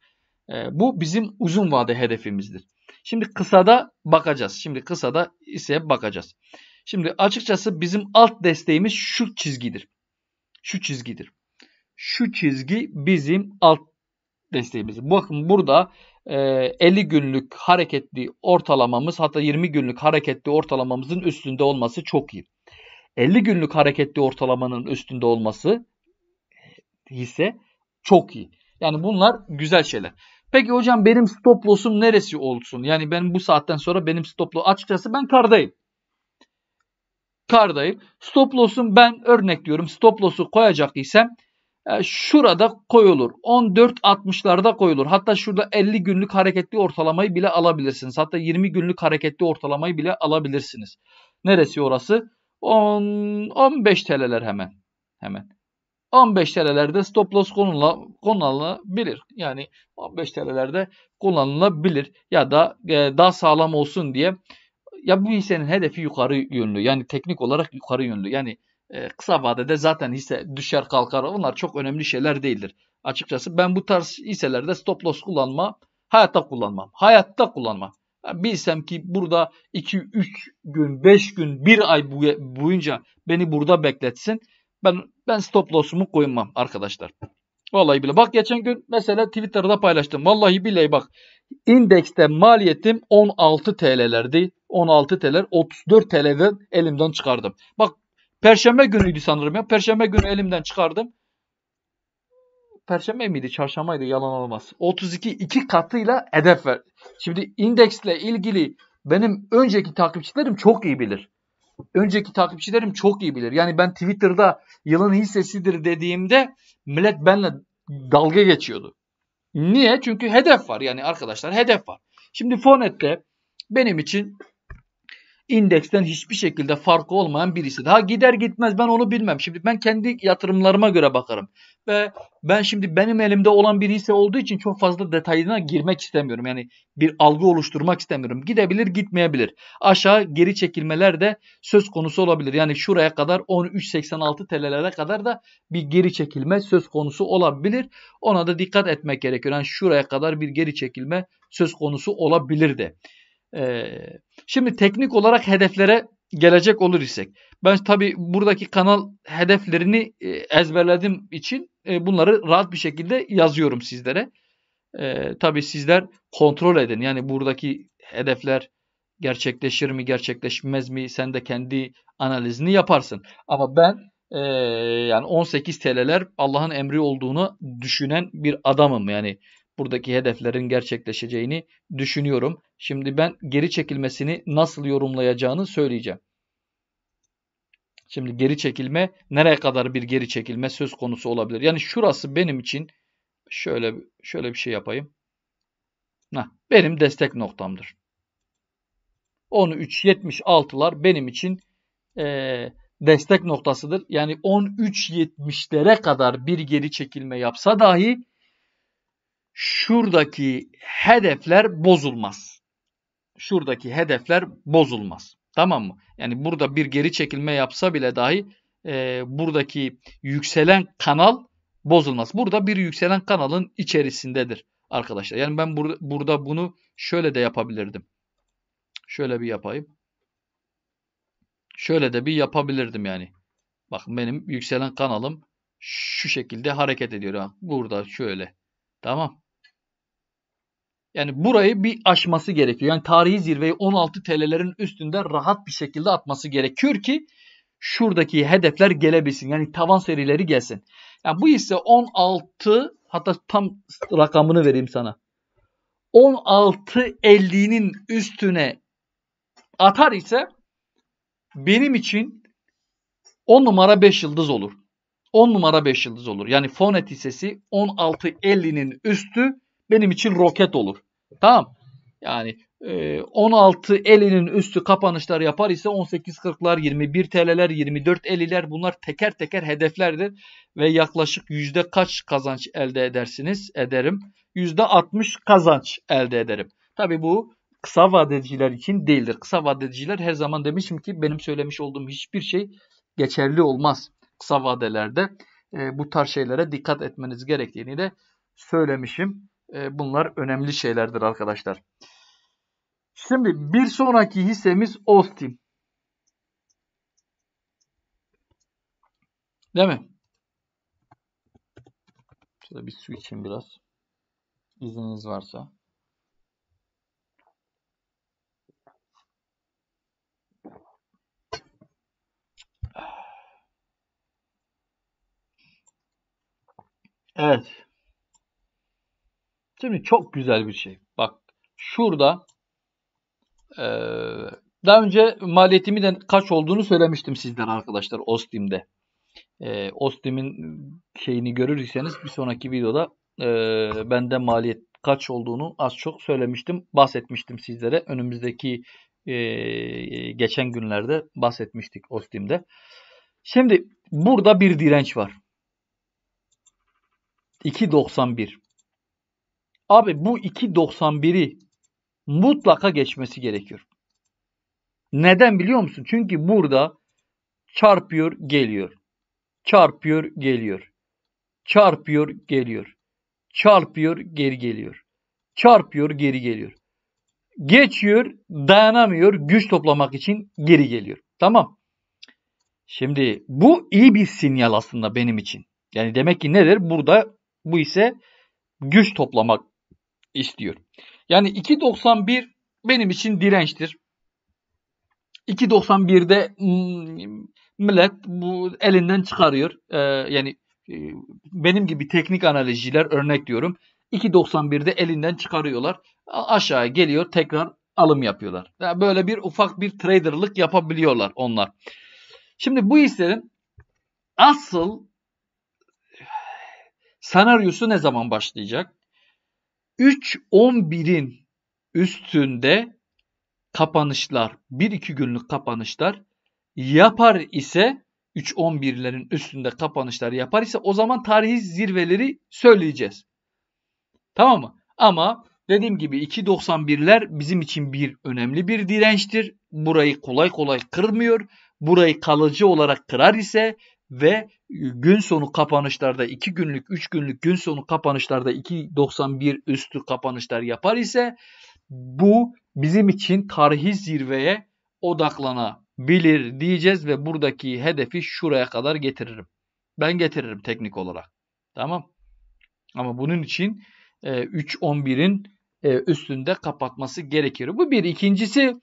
Ee, bu bizim uzun vade hedefimizdir. Şimdi kısada bakacağız. Şimdi kısada ise bakacağız. Şimdi açıkçası bizim alt desteğimiz şu çizgidir. Şu çizgidir. Şu çizgi bizim alt desteğimiz. Bakın burada 50 e, günlük hareketli ortalamamız hatta 20 günlük hareketli ortalamamızın üstünde olması çok iyi. 50 günlük hareketli ortalamanın üstünde olması ise çok iyi. Yani bunlar güzel şeyler. Peki hocam benim stop loss'um neresi olsun? Yani ben bu saatten sonra benim stop loss açıkçası ben kardayım. Kardayım. Stop loss'um ben örnek diyorum stop loss'u koyacak isem e, şurada koyulur. 14.60'larda koyulur. Hatta şurada 50 günlük hareketli ortalamayı bile alabilirsiniz. Hatta 20 günlük hareketli ortalamayı bile alabilirsiniz. Neresi orası? 10 15 TL'ler hemen. Hemen. 15 TL'lerde stop loss kullanılabilir. Yani 15 TL'lerde kullanılabilir ya da e, daha sağlam olsun diye ya bu hissenin hedefi yukarı yönlü. Yani teknik olarak yukarı yönlü. Yani e, kısa vadede zaten hisse düşer kalkar. bunlar çok önemli şeyler değildir. Açıkçası ben bu tarz hisselerde stop loss kullanma hayatta kullanmam. Hayatta kullanmam. Bilsem ki burada 2-3 gün, 5 gün, 1 ay boyunca beni burada bekletsin. Ben ben stop loss'umu koymam arkadaşlar. Vallahi bile. Bak geçen gün mesela Twitter'da paylaştım. Vallahi billahi bak. İndekste maliyetim 16 TL'lerdi. 16 TL 34 TL'den elimden çıkardım. Bak perşembe günüydü sanırım ya. Perşembe günü elimden çıkardım. Perşembe miydi? Çarşambaydı yalan olmaz. 32 iki katıyla hedef ver. Şimdi indeksle ilgili benim önceki takipçilerim çok iyi bilir önceki takipçilerim çok iyi bilir. Yani ben Twitter'da yılın hissesidir dediğimde millet benimle dalga geçiyordu. Niye? Çünkü hedef var yani arkadaşlar hedef var. Şimdi Fonet'te benim için indeksten hiçbir şekilde farkı olmayan birisi. Daha gider gitmez ben onu bilmem. Şimdi ben kendi yatırımlarıma göre bakarım. Ve ben şimdi benim elimde olan bir hisse olduğu için çok fazla detayına girmek istemiyorum. Yani bir algı oluşturmak istemiyorum. Gidebilir gitmeyebilir. Aşağı geri çekilmeler de söz konusu olabilir. Yani şuraya kadar 13.86 TL'lere kadar da bir geri çekilme söz konusu olabilir. Ona da dikkat etmek gerekiyor. Yani şuraya kadar bir geri çekilme söz konusu olabilir de. Ee, şimdi teknik olarak hedeflere gelecek olur isek. Ben tabi buradaki kanal hedeflerini e, ezberledim için e, bunları rahat bir şekilde yazıyorum sizlere. E, ee, tabi sizler kontrol edin. Yani buradaki hedefler gerçekleşir mi gerçekleşmez mi sen de kendi analizini yaparsın. Ama ben e, yani 18 TL'ler Allah'ın emri olduğunu düşünen bir adamım. Yani buradaki hedeflerin gerçekleşeceğini düşünüyorum. Şimdi ben geri çekilmesini nasıl yorumlayacağını söyleyeceğim. Şimdi geri çekilme nereye kadar bir geri çekilme söz konusu olabilir? Yani şurası benim için şöyle şöyle bir şey yapayım. Heh, benim destek noktamdır. 13.76'lar benim için e, destek noktasıdır. Yani 13.70'lere kadar bir geri çekilme yapsa dahi şuradaki hedefler bozulmaz. Şuradaki hedefler bozulmaz. Tamam mı? Yani burada bir geri çekilme yapsa bile dahi e, buradaki yükselen kanal bozulmaz. Burada bir yükselen kanalın içerisindedir arkadaşlar. Yani ben bur burada bunu şöyle de yapabilirdim. Şöyle bir yapayım. Şöyle de bir yapabilirdim yani. Bak benim yükselen kanalım şu şekilde hareket ediyor. Burada şöyle. Tamam. Yani burayı bir aşması gerekiyor. Yani tarihi zirveyi 16 TL'lerin üstünde rahat bir şekilde atması gerekiyor ki şuradaki hedefler gelebilsin. Yani tavan serileri gelsin. Yani bu ise 16 hatta tam rakamını vereyim sana. 16.50'nin üstüne atar ise benim için 10 numara 5 yıldız olur. 10 numara 5 yıldız olur. Yani Fonet hissesi 16.50'nin üstü benim için roket olur. Tamam. Yani 16 e, elinin üstü kapanışlar yapar ise 18.40'lar 21 TL'ler 24 eliler bunlar teker teker hedeflerdir ve yaklaşık yüzde kaç kazanç elde edersiniz ederim yüzde 60 kazanç elde ederim tabi bu kısa vadeciler için değildir kısa vadeciler her zaman demişim ki benim söylemiş olduğum hiçbir şey geçerli olmaz kısa vadelerde e, bu tarz şeylere dikkat etmeniz gerektiğini de söylemişim e, bunlar önemli şeylerdir arkadaşlar. Şimdi bir sonraki hissemiz Ostim. Değil mi? Şöyle bir su için biraz. İzniniz varsa. Evet. Şimdi Çok güzel bir şey. Bak şurada e, daha önce maliyetimi de kaç olduğunu söylemiştim sizlere arkadaşlar Ostim'de. E, Ostim'in şeyini görürseniz bir sonraki videoda e, bende maliyet kaç olduğunu az çok söylemiştim. Bahsetmiştim sizlere. Önümüzdeki e, geçen günlerde bahsetmiştik Ostim'de. Şimdi burada bir direnç var. 2.91 Abi bu 2.91'i mutlaka geçmesi gerekiyor. Neden biliyor musun? Çünkü burada çarpıyor geliyor. Çarpıyor geliyor. Çarpıyor geliyor. Çarpıyor geri geliyor. Çarpıyor geri geliyor. Geçiyor dayanamıyor güç toplamak için geri geliyor. Tamam. Şimdi bu iyi bir sinyal aslında benim için. Yani demek ki nedir? Burada bu ise güç toplamak istiyor. Yani 2.91 benim için dirençtir. 2.91'de hmm, millet bu elinden çıkarıyor. Ee, yani e, benim gibi teknik analizciler örnek diyorum. 2.91'de elinden çıkarıyorlar. Aşağı geliyor tekrar alım yapıyorlar. Yani böyle bir ufak bir traderlık yapabiliyorlar onlar. Şimdi bu hislerin asıl senaryosu ne zaman başlayacak? 3.11'in üstünde kapanışlar, 1-2 günlük kapanışlar yapar ise 3.11'lerin üstünde kapanışlar yapar ise o zaman tarihi zirveleri söyleyeceğiz. Tamam mı? Ama dediğim gibi 2.91'ler bizim için bir önemli bir dirençtir. Burayı kolay kolay kırmıyor. Burayı kalıcı olarak kırar ise ve e, gün sonu kapanışlarda 2 günlük 3 günlük gün sonu kapanışlarda 2.91 üstü kapanışlar yapar ise bu bizim için tarihi zirveye odaklanabilir diyeceğiz ve buradaki hedefi şuraya kadar getiririm. Ben getiririm teknik olarak. Tamam. Ama bunun için 3.11'in e, e, üstünde kapatması gerekir. Bu bir. ikincisi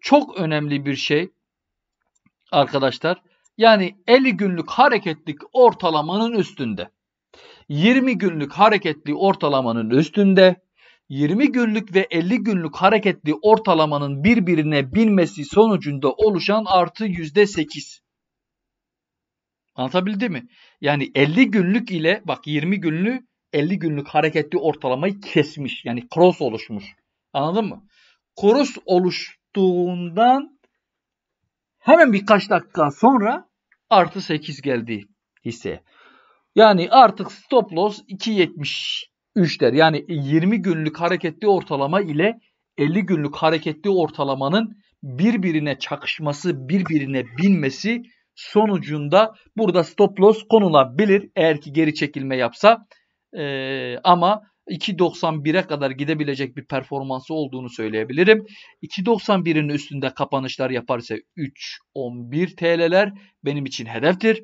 çok önemli bir şey arkadaşlar yani 50 günlük hareketlik ortalamanın üstünde. 20 günlük hareketli ortalamanın üstünde. 20 günlük ve 50 günlük hareketli ortalamanın birbirine binmesi sonucunda oluşan artı %8. Anlatabildi mi? Yani 50 günlük ile bak 20 günlük 50 günlük hareketli ortalamayı kesmiş. Yani cross oluşmuş. Anladın mı? Cross oluştuğundan hemen birkaç dakika sonra artı 8 geldi hisse. Yani artık stop loss 2.73 Yani 20 günlük hareketli ortalama ile 50 günlük hareketli ortalamanın birbirine çakışması, birbirine binmesi sonucunda burada stop loss konulabilir eğer ki geri çekilme yapsa. Ee, ama 2.91'e kadar gidebilecek bir performansı olduğunu söyleyebilirim. 2.91'in üstünde kapanışlar yaparsa 3.11 TL'ler benim için hedeftir.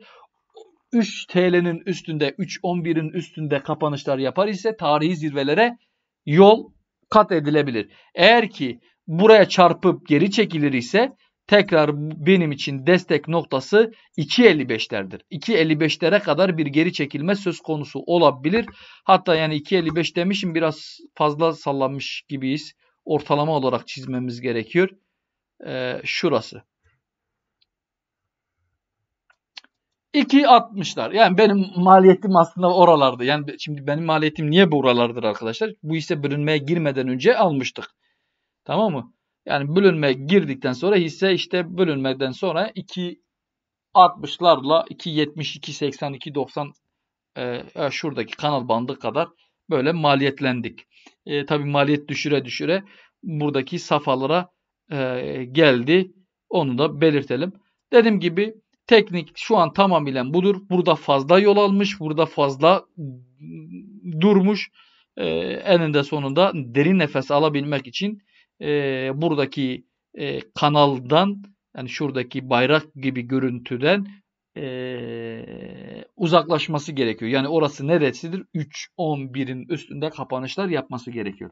3 TL'nin üstünde 3.11'in üstünde kapanışlar yapar ise tarihi zirvelere yol kat edilebilir. Eğer ki buraya çarpıp geri çekilir ise tekrar benim için destek noktası 2.55'lerdir. 2.55'lere kadar bir geri çekilme söz konusu olabilir. Hatta yani 2.55 demişim biraz fazla sallanmış gibiyiz. Ortalama olarak çizmemiz gerekiyor. Ee, şurası. 2.60'lar. Yani benim maliyetim aslında oralardı. Yani şimdi benim maliyetim niye bu oralardır arkadaşlar? Bu ise bölünmeye girmeden önce almıştık. Tamam mı? Yani bölünme girdikten sonra hisse işte bölünmeden sonra 2.60'larla 2.70, 2.80, 2.90 e, şuradaki kanal bandı kadar böyle maliyetlendik. E, tabii maliyet düşüre düşüre buradaki safhalara e, geldi. Onu da belirtelim. Dediğim gibi teknik şu an tamamıyla budur. Burada fazla yol almış. Burada fazla durmuş. E, eninde sonunda derin nefes alabilmek için e, buradaki e, kanaldan yani şuradaki bayrak gibi görüntüden e, uzaklaşması gerekiyor. Yani orası neresidir? 3.11'in üstünde kapanışlar yapması gerekiyor.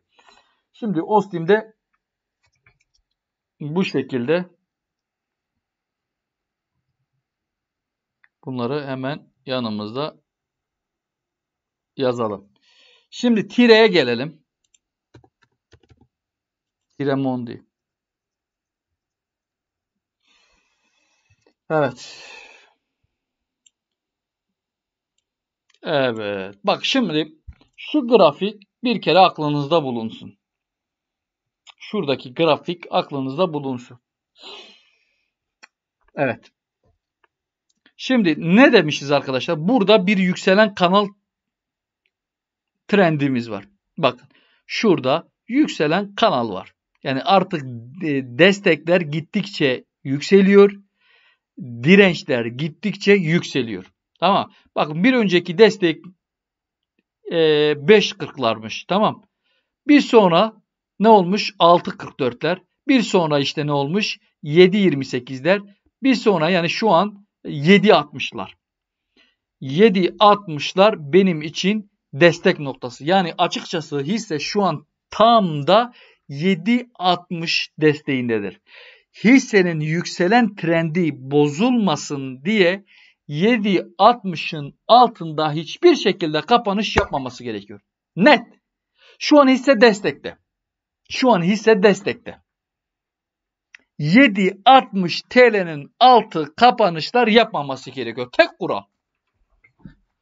Şimdi Ostim'de bu şekilde bunları hemen yanımızda yazalım. Şimdi tire'ye gelelim. Diremondi. Evet. Evet. Bak şimdi şu grafik bir kere aklınızda bulunsun. Şuradaki grafik aklınızda bulunsun. Evet. Şimdi ne demişiz arkadaşlar? Burada bir yükselen kanal trendimiz var. Bakın şurada yükselen kanal var. Yani artık destekler gittikçe yükseliyor. Dirençler gittikçe yükseliyor. Tamam. Bakın bir önceki destek 5.40'larmış. E, tamam. Bir sonra ne olmuş? 6.44'ler. Bir sonra işte ne olmuş? 7.28'ler. Bir sonra yani şu an 7.60'lar. 7.60'lar benim için destek noktası. Yani açıkçası hisse şu an tam da 7.60 desteğindedir. Hissenin yükselen trendi bozulmasın diye 7.60'ın altında hiçbir şekilde kapanış yapmaması gerekiyor. Net. Şu an hisse destekte. Şu an hisse destekte. 7.60 TL'nin altı kapanışlar yapmaması gerekiyor. Tek kural.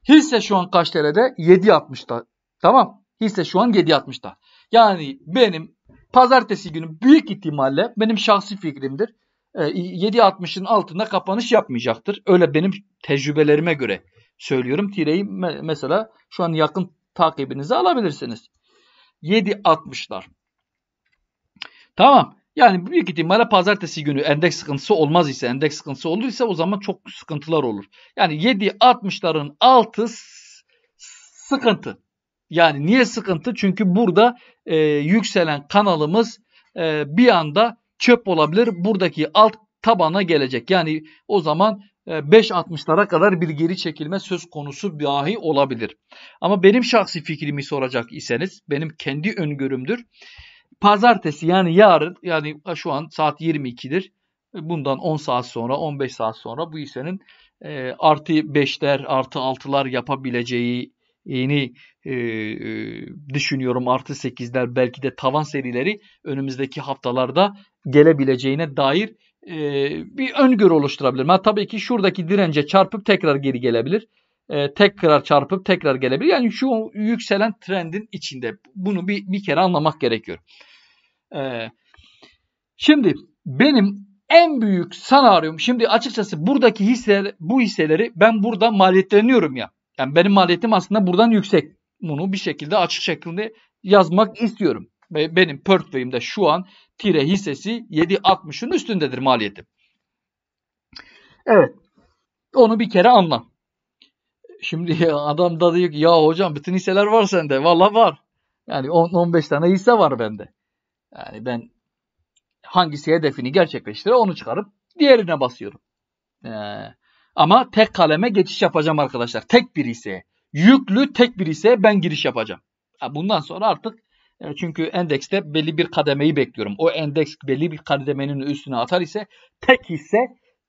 Hisse şu an kaç TL'de? 7.60'da. Tamam. Hisse şu an 7.60'da. Yani benim Pazartesi günü büyük ihtimalle benim şahsi fikrimdir. 7.60'ın e, altında kapanış yapmayacaktır. Öyle benim tecrübelerime göre söylüyorum. Tireyi mesela şu an yakın takibinize alabilirsiniz. 7.60'lar. Tamam. Yani büyük ihtimalle pazartesi günü endeks sıkıntısı olmaz ise, endeks sıkıntısı olursa o zaman çok sıkıntılar olur. Yani 7.60'ların altı sıkıntı. Yani niye sıkıntı? Çünkü burada e, yükselen kanalımız e, bir anda çöp olabilir. Buradaki alt tabana gelecek. Yani o zaman 5.60'lara e, kadar bir geri çekilme söz konusu dahi olabilir. Ama benim şahsi fikrimi soracak iseniz benim kendi öngörümdür. Pazartesi yani yarın yani şu an saat 22'dir. Bundan 10 saat sonra 15 saat sonra bu hissenin e, artı 5'ler artı 6'lar yapabileceği yeni e, düşünüyorum artı 8'ler belki de tavan serileri önümüzdeki haftalarda gelebileceğine dair e, bir öngörü oluşturabilirim. Ha, tabii ki şuradaki dirence çarpıp tekrar geri gelebilir. E, tekrar çarpıp tekrar gelebilir. Yani şu yükselen trendin içinde. Bunu bir, bir kere anlamak gerekiyor. E, şimdi benim en büyük senaryom şimdi açıkçası buradaki hisseler bu hisseleri ben burada maliyetleniyorum ya. Yani benim maliyetim aslında buradan yüksek. Bunu bir şekilde açık şekilde yazmak istiyorum. Ve benim portföyümde şu an tire hissesi 7.60'ın üstündedir maliyetim. Evet. Onu bir kere anla. Şimdi adam da diyor ki ya hocam bütün hisseler var sende. Valla var. Yani 10-15 tane hisse var bende. Yani ben hangisi hedefini gerçekleştire onu çıkarıp diğerine basıyorum. Ee, ama tek kaleme geçiş yapacağım arkadaşlar. Tek bir ise yüklü tek bir ise ben giriş yapacağım. Bundan sonra artık e, çünkü endekste belli bir kademeyi bekliyorum. O endeks belli bir kademenin üstüne atar ise tek ise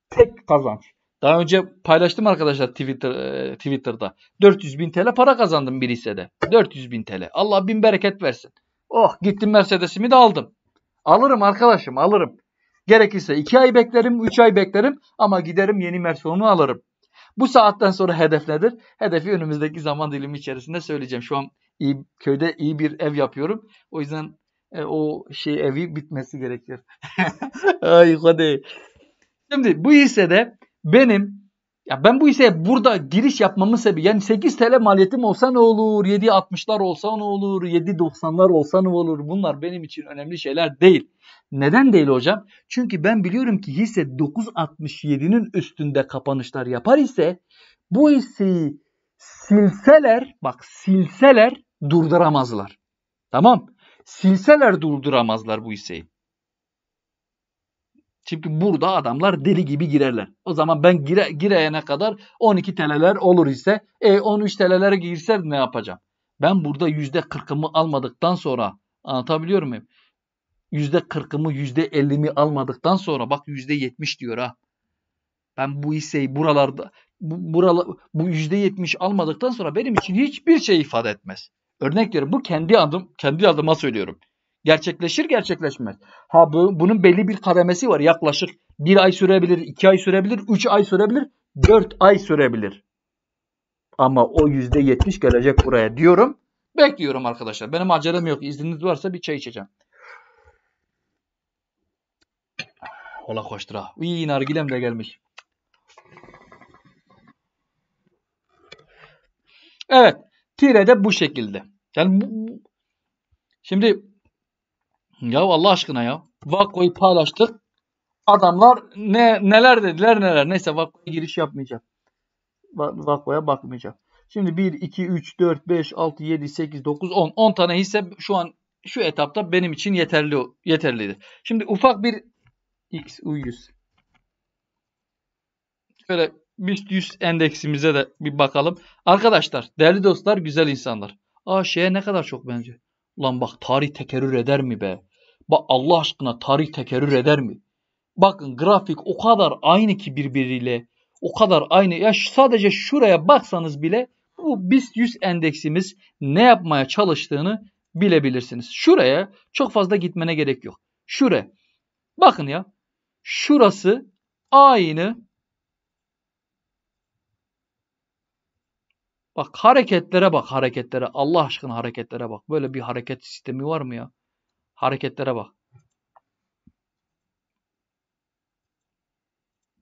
tek kazanç. Daha önce paylaştım arkadaşlar Twitter, e, Twitter'da. 400 bin TL para kazandım bir hissede. 400 bin TL. Allah bin bereket versin. Oh gittim Mercedes'imi de aldım. Alırım arkadaşım alırım. Gerekirse 2 ay beklerim, 3 ay beklerim ama giderim yeni versiyonu alırım. Bu saatten sonra hedef nedir? Hedefi önümüzdeki zaman dilimi içerisinde söyleyeceğim. Şu an iyi, köyde iyi bir ev yapıyorum. O yüzden e, o şey evi bitmesi gerekiyor. Ay hadi. Şimdi bu hissede benim ya ben bu işe burada giriş yapmamın sebebi yani 8 TL maliyetim olsa ne olur? 7.60'lar olsa ne olur? 7.90'lar olsa ne olur? Bunlar benim için önemli şeyler değil. Neden değil hocam? Çünkü ben biliyorum ki hisse 9.67'nin üstünde kapanışlar yapar ise bu hisseyi silseler bak silseler durduramazlar. Tamam? Silseler durduramazlar bu hisseyi. Çünkü burada adamlar deli gibi girerler. O zaman ben gire, gireyene kadar 12 TL'ler olur ise e 13 TL'lere girse ne yapacağım? Ben burada %40'ımı almadıktan sonra anlatabiliyor muyum? %40'ımı %50'mi almadıktan sonra bak %70 diyor ha. Ben bu hisseyi buralarda bu, burala bu %70 almadıktan sonra benim için hiçbir şey ifade etmez. Örnek veriyorum bu kendi adım kendi adıma söylüyorum. Gerçekleşir gerçekleşmez. Ha bu, bunun belli bir kademesi var. Yaklaşık bir ay sürebilir, iki ay sürebilir, üç ay sürebilir, dört ay sürebilir. Ama o yüzde yetmiş gelecek buraya diyorum. Bekliyorum arkadaşlar. Benim acelem yok. İzniniz varsa bir çay içeceğim. Ola koştura ha. nargilem de gelmiş. Evet. Tire de bu şekilde. Yani bu, şimdi ya Allah aşkına ya. Vakko'yu paylaştık. Adamlar ne neler dediler neler. Neyse Vakko'ya giriş yapmayacağım. Vakko'ya bakmayacağım. Şimdi 1, 2, 3, 4, 5, 6, 7, 8, 9, 10. 10 tane hisse şu an şu etapta benim için yeterli yeterlidir. Şimdi ufak bir X, U100. Şöyle BIST 100 endeksimize de bir bakalım. Arkadaşlar, değerli dostlar, güzel insanlar. Aa şeye ne kadar çok benziyor. Ulan bak tarih tekerrür eder mi be? Bak Allah aşkına tarih tekerrür eder mi? Bakın grafik o kadar aynı ki birbiriyle. O kadar aynı. Ya sadece şuraya baksanız bile bu BIST 100 endeksimiz ne yapmaya çalıştığını bilebilirsiniz. Şuraya çok fazla gitmene gerek yok. Şuraya. Bakın ya. Şurası aynı. Bak hareketlere bak hareketlere. Allah aşkına hareketlere bak. Böyle bir hareket sistemi var mı ya? Hareketlere bak.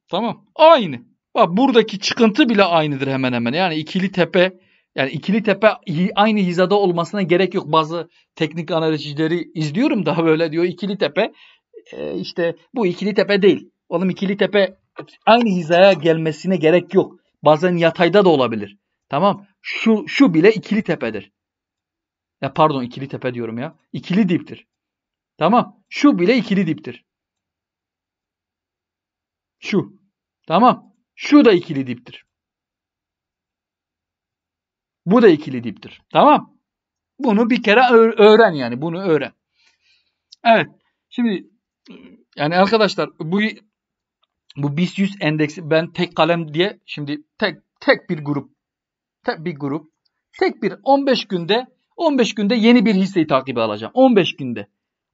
Tamam. Aynı. Bak buradaki çıkıntı bile aynıdır hemen hemen. Yani ikili tepe yani ikili tepe aynı hizada olmasına gerek yok. Bazı teknik analizcileri izliyorum daha böyle diyor ikili tepe e, işte bu ikili tepe değil. Oğlum ikili tepe aynı hizaya gelmesine gerek yok. Bazen yatayda da olabilir. Tamam. Şu şu bile ikili tepedir. Ya pardon ikili tepe diyorum ya. İkili diptir. Tamam. Şu bile ikili diptir. Şu. Tamam. Şu da ikili diptir. Bu da ikili diptir. Tamam. Bunu bir kere öğren yani. Bunu öğren. Evet. Şimdi yani arkadaşlar bu bu BIST 100 endeksi ben tek kalem diye şimdi tek tek bir grup tek bir grup tek bir 15 günde 15 günde yeni bir hisseyi takibe alacağım. 15 günde.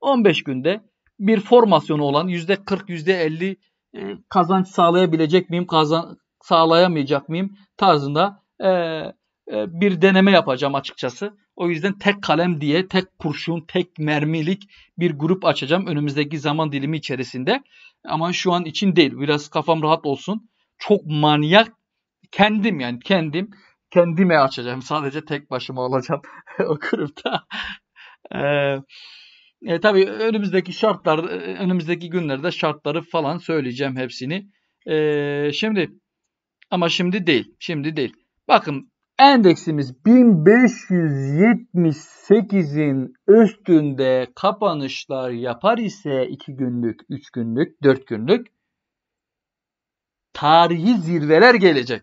15 günde bir formasyonu olan %40 %50 e, kazanç sağlayabilecek miyim, kazan sağlayamayacak mıyım tarzında e, e, bir deneme yapacağım açıkçası. O yüzden tek kalem diye, tek kurşun, tek mermilik bir grup açacağım önümüzdeki zaman dilimi içerisinde. Ama şu an için değil. Biraz kafam rahat olsun. Çok manyak kendim yani kendim kendime açacağım. Sadece tek başıma olacağım o grupta. ee, E, tabii önümüzdeki şartlar, e, önümüzdeki günlerde şartları falan söyleyeceğim hepsini. E, şimdi ama şimdi değil, şimdi değil. Bakın endeksimiz 1578'in üstünde kapanışlar yapar ise 2 günlük, 3 günlük, 4 günlük tarihi zirveler gelecek.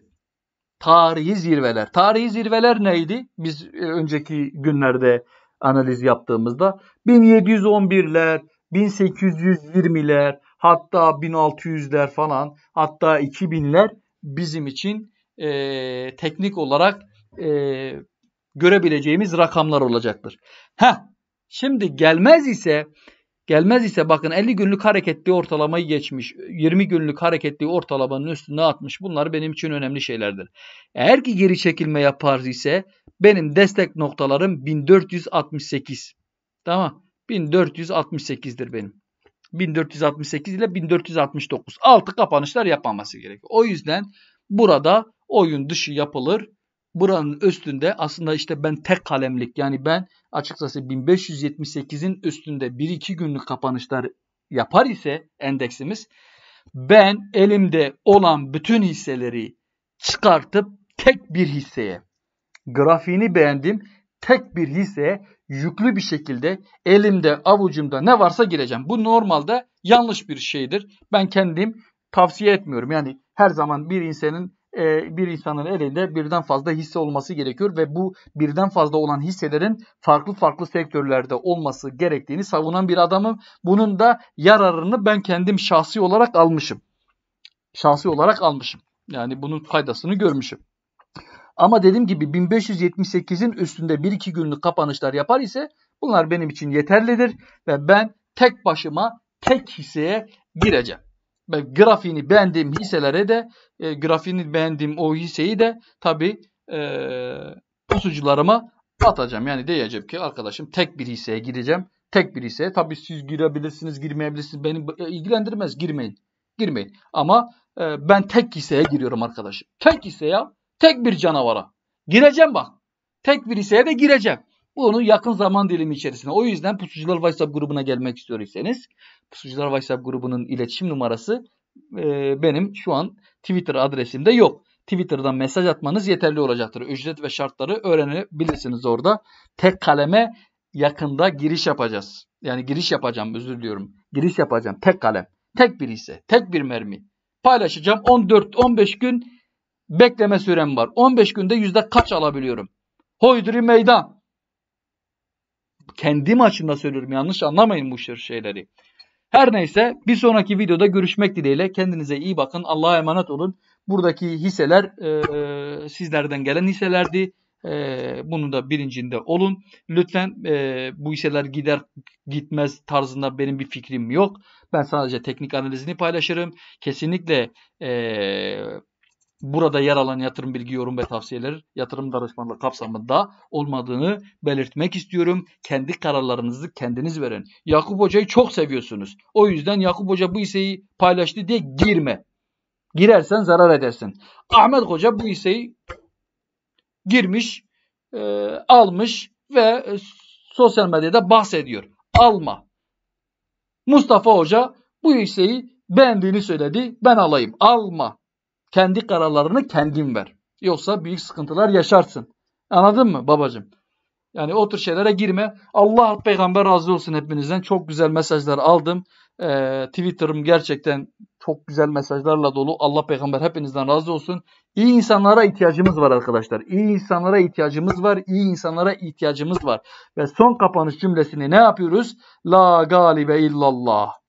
Tarihi zirveler. Tarihi zirveler neydi? Biz e, önceki günlerde analiz yaptığımızda 1711'ler, 1820'ler, hatta 1600'ler falan, hatta 2000'ler bizim için e, teknik olarak e, görebileceğimiz rakamlar olacaktır. Ha, şimdi gelmez ise Gelmez ise bakın 50 günlük hareketli ortalamayı geçmiş. 20 günlük hareketli ortalamanın üstüne atmış. Bunlar benim için önemli şeylerdir. Eğer ki geri çekilme yapar ise benim destek noktalarım 1468. Tamam. 1468'dir benim. 1468 ile 1469. Altı kapanışlar yapmaması gerekiyor. O yüzden burada oyun dışı yapılır buranın üstünde aslında işte ben tek kalemlik yani ben açıkçası 1578'in üstünde 1-2 günlük kapanışlar yapar ise endeksimiz ben elimde olan bütün hisseleri çıkartıp tek bir hisseye grafiğini beğendim tek bir hisseye yüklü bir şekilde elimde avucumda ne varsa gireceğim. Bu normalde yanlış bir şeydir. Ben kendim tavsiye etmiyorum. Yani her zaman bir insanın e, bir insanın elinde birden fazla hisse olması gerekiyor ve bu birden fazla olan hisselerin farklı farklı sektörlerde olması gerektiğini savunan bir adamım. Bunun da yararını ben kendim şahsi olarak almışım. Şahsi olarak almışım. Yani bunun faydasını görmüşüm. Ama dediğim gibi 1578'in üstünde 1-2 günlük kapanışlar yapar ise bunlar benim için yeterlidir ve ben tek başıma tek hisseye gireceğim grafiğini beğendiğim hisselere de e, grafiğini beğendiğim o hisseyi de tabi e, pusucularıma atacağım. Yani diyeceğim ki arkadaşım tek bir hisseye gireceğim. Tek bir hisseye. Tabi siz girebilirsiniz girmeyebilirsiniz. Beni e, ilgilendirmez. Girmeyin. Girmeyin. Ama e, ben tek hisseye giriyorum arkadaşım. Tek hisseye tek bir canavara. Gireceğim bak. Tek bir hisseye de gireceğim. Bunu yakın zaman dilimi içerisinde. O yüzden pusucular WhatsApp grubuna gelmek istiyorsanız pusucular WhatsApp grubunun iletişim numarası e, benim şu an Twitter adresimde yok. Twitter'dan mesaj atmanız yeterli olacaktır. Ücret ve şartları öğrenebilirsiniz orada. Tek kaleme yakında giriş yapacağız. Yani giriş yapacağım özür diliyorum. Giriş yapacağım. Tek kalem. Tek bir ise. Tek bir mermi. Paylaşacağım. 14-15 gün bekleme sürem var. 15 günde yüzde kaç alabiliyorum? Hoyduri meydan kendi maçında söylüyorum yanlış anlamayın bu şeyleri. Her neyse bir sonraki videoda görüşmek dileğiyle kendinize iyi bakın. Allah'a emanet olun. Buradaki hisseler e, e, sizlerden gelen hisselerdi. E, bunu da bilincinde olun. Lütfen e, bu hisseler gider gitmez tarzında benim bir fikrim yok. Ben sadece teknik analizini paylaşırım. Kesinlikle e, burada yer alan yatırım bilgi, yorum ve tavsiyeler yatırım danışmanlığı kapsamında olmadığını belirtmek istiyorum. Kendi kararlarınızı kendiniz verin. Yakup Hoca'yı çok seviyorsunuz. O yüzden Yakup Hoca bu hisseyi paylaştı diye girme. Girersen zarar edersin. Ahmet Hoca bu hisseyi girmiş, e, almış ve e, sosyal medyada bahsediyor. Alma. Mustafa Hoca bu hisseyi beğendiğini söyledi. Ben alayım. Alma. Kendi kararlarını kendin ver. Yoksa büyük sıkıntılar yaşarsın. Anladın mı babacığım? Yani o tür şeylere girme. Allah peygamber razı olsun hepinizden. Çok güzel mesajlar aldım. Ee, Twitter'ım gerçekten çok güzel mesajlarla dolu. Allah peygamber hepinizden razı olsun. İyi insanlara ihtiyacımız var arkadaşlar. İyi insanlara ihtiyacımız var. İyi insanlara ihtiyacımız var. Ve son kapanış cümlesini ne yapıyoruz? La galibe illallah.